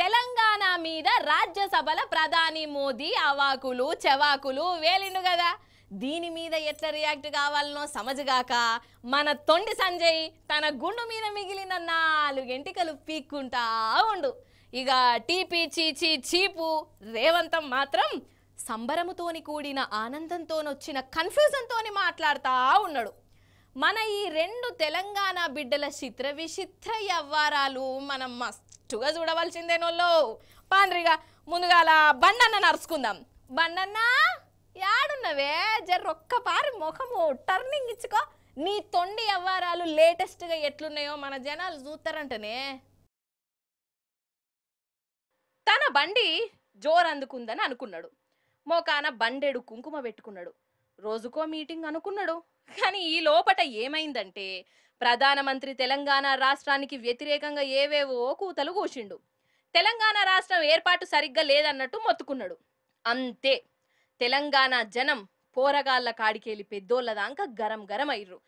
తెలంగాణ మీద రాజ్యసభల ప్రధాని మోదీ అవాకులు చెవాకులు వేలిండు కదా దీని మీద ఎట్లా రియాక్ట్ కావాలనో సమజగాక మన తొండి సంజయ్ తన గుండు మీద మిగిలిన నాలుగెంటికలు పీక్కుంటా ఉండు ఇక టీపీ చీచీ చీపు రేవంతం మాత్రం సంబరముతోని కూడిన ఆనందంతోనొచ్చిన కన్ఫ్యూజన్తో మాట్లాడుతూ ఉన్నాడు మన ఈ రెండు తెలంగాణ బిడ్డల చిత్ర విచిత్ర వ్యవహారాలు మనం మస్తు మట్టుగా చూడవలసిందే నోళ్ళు పాండ్రిగా అలా బండన్న నరుచుకుందాం బండన్న యాడున్నవే జరొక్క పారి ముఖము టర్నింగ్ ఇచ్చుకో నీ తొండి వ్యవహారాలు లేటెస్ట్గా ఎట్లున్నాయో మన జనాలు చూస్తారంటనే తన బండి జోరందుకుందని అనుకున్నాడు మోకాన బండెడు కుంకుమ పెట్టుకున్నాడు రోజుకో మీటింగ్ అనుకున్నాడు కానీ ఈ లోపట ఏమైందంటే ప్రధానమంత్రి తెలంగాణ రాష్ట్రానికి వ్యతిరేకంగా ఏవేవో కూతలు కూచిండు తెలంగాణ రాష్ట్రం ఏర్పాటు సరిగ్గా లేదన్నట్టు మొత్తుకున్నాడు అంతే తెలంగాణ జనం పోరగాళ్ళ కాడికెళ్ళి పెద్దోళ్ళ దాకా గరం గరం అయ్యారు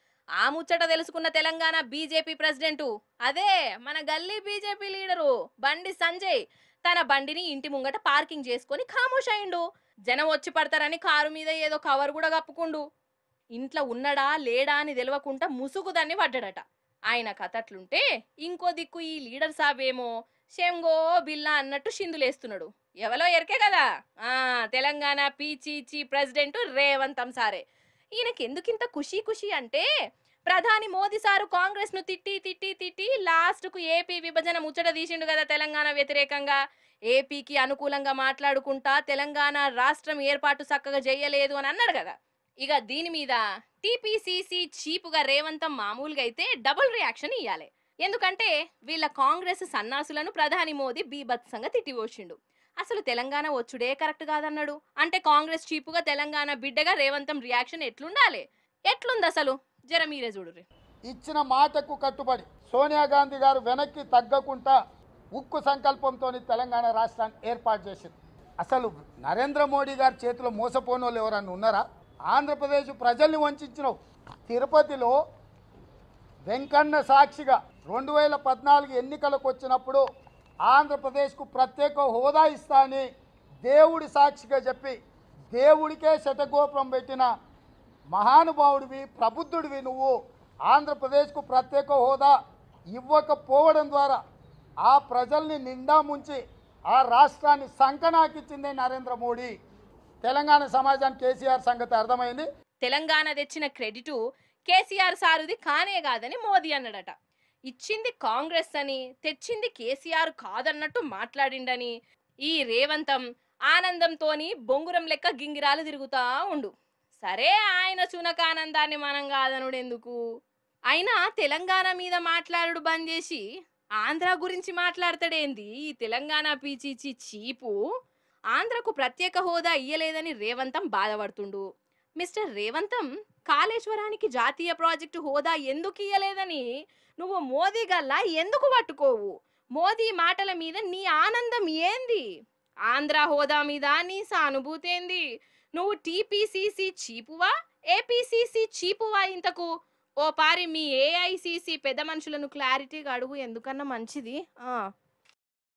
ఆ ముచ్చట తెలుసుకున్న తెలంగాణ బీజేపీ ప్రెసిడెంటు అదే మన గల్లీ బీజేపీ లీడరు బండి సంజయ్ తన బండిని ఇంటి ముంగట పార్కింగ్ చేసుకొని ఖామోష్ అయిండు జనం వచ్చి పడతారని కారు మీద ఏదో కవర్ కూడా కప్పుకుండు ఇంట్లో ఉన్నడా లేడా అని తెలియకుండా ముసుగుదాన్ని పడ్డాడట ఆయన కథట్లుంటే ఇంకో దిక్కు ఈ లీడర్ సాబేమో షెంగో బిల్లా అన్నట్టు షిందులేస్తున్నాడు ఎవలో ఎరికే కదా ఆ తెలంగాణ పీచీచీ ప్రెసిడెంట్ రేవంతం సారే ఈయనకెందుకింత ఖుషీ ఖుషీ అంటే ప్రధాని మోదీ సారు కాంగ్రెస్ ను తిట్టి తిట్టి తిట్టి లాస్ట్ కు ఏపీ విభజన ముచ్చట తీసిండు కదా తెలంగాణ వ్యతిరేకంగా ఏపీకి అనుకూలంగా మాట్లాడుకుంటా తెలంగాణ రాష్ట్రం ఏర్పాటు చక్కగా చేయలేదు అని అన్నాడు కదా ఇక దీని మీద టీపీసీసీ చీపుగా రేవంతం మామూలుగా అయితే డబుల్ రియాక్షన్ ఇవ్వాలి ఎందుకంటే వీళ్ళ కాంగ్రెస్ సన్నాసులను ప్రధాని మోదీ బీభత్సంగా తిట్టిపోసిండు అసలు తెలంగాణ వచ్చుడే కరెక్ట్ కాదన్నాడు అంటే కాంగ్రెస్ చీపుగా తెలంగాణ బిడ్డగా రేవంతం రియాక్షన్ ఎట్లుండాలి ఎట్లుంది అసలు జర మీరే చూడు ఇచ్చిన మాటకు కట్టుబడి సోనియా గాంధీ గారు వెనక్కి తగ్గకుండా ఉక్కు సంకల్పంతో తెలంగాణ రాష్ట్రాన్ని ఏర్పాటు చేసింది అసలు నరేంద్ర మోడీ గారి చేతిలో మోసపోని వాళ్ళు ఎవరన్నా ఉన్నారా ఆంధ్రప్రదేశ్ ప్రజల్ని వంచిన తిరుపతిలో వెంకన్న సాక్షిగా రెండు వేల పద్నాలుగు ఎన్నికలకు వచ్చినప్పుడు ఆంధ్రప్రదేశ్కు ప్రత్యేక హోదా ఇస్తా అని దేవుడి సాక్షిగా చెప్పి దేవుడికే శతగోపురం పెట్టిన మహానుభావుడివి ప్రబుద్ధుడివి నువ్వు ఆంధ్రప్రదేశ్కు ప్రత్యేక హోదా ఇవ్వకపోవడం ద్వారా ఆ ప్రజల్ని నిండా ముంచి ఆ రాష్ట్రాన్ని సంకనాకిచ్చిందే నరేంద్ర మోడీ తెలంగాణ సమాజానికి కేసీఆర్ సంగతి అర్థమైంది తెలంగాణ తెచ్చిన క్రెడిటు కేసీఆర్ సారుది కానే కాదని మోదీ అన్నాడట ఇచ్చింది కాంగ్రెస్ అని తెచ్చింది కేసీఆర్ కాదన్నట్టు మాట్లాడిండని ఈ రేవంతం ఆనందంతోని బొంగురం లెక్క గింగిరాలు తిరుగుతా ఉండు సరే ఆయన చునకానందాన్ని మనం కాదనుడు ఎందుకు అయినా తెలంగాణ మీద మాట్లాడు బంద్ చేసి ఆంధ్ర గురించి మాట్లాడతాడేంది ఈ తెలంగాణ పీచీచి చీపు ఆంధ్రకు ప్రత్యేక హోదా ఇయ్యలేదని రేవంతం బాధపడుతుండు మిస్టర్ రేవంతం కాళేశ్వరానికి జాతీయ ప్రాజెక్టు హోదా ఎందుకు ఇయ్యలేదని నువ్వు మోదీ గల్లా ఎందుకు పట్టుకోవు మోదీ మాటల మీద నీ ఆనందం ఏంది ఆంధ్ర హోదా మీద నీ సానుభూతి ఏంది నువ్వు టీపీసీసీ చీపువా ఏపీసీసీ చీపువా ఇంతకు ఓ పారి మీ ఏఐసీసీ పెద్ద మనుషులను క్లారిటీగా అడుగు ఎందుకన్నా మంచిది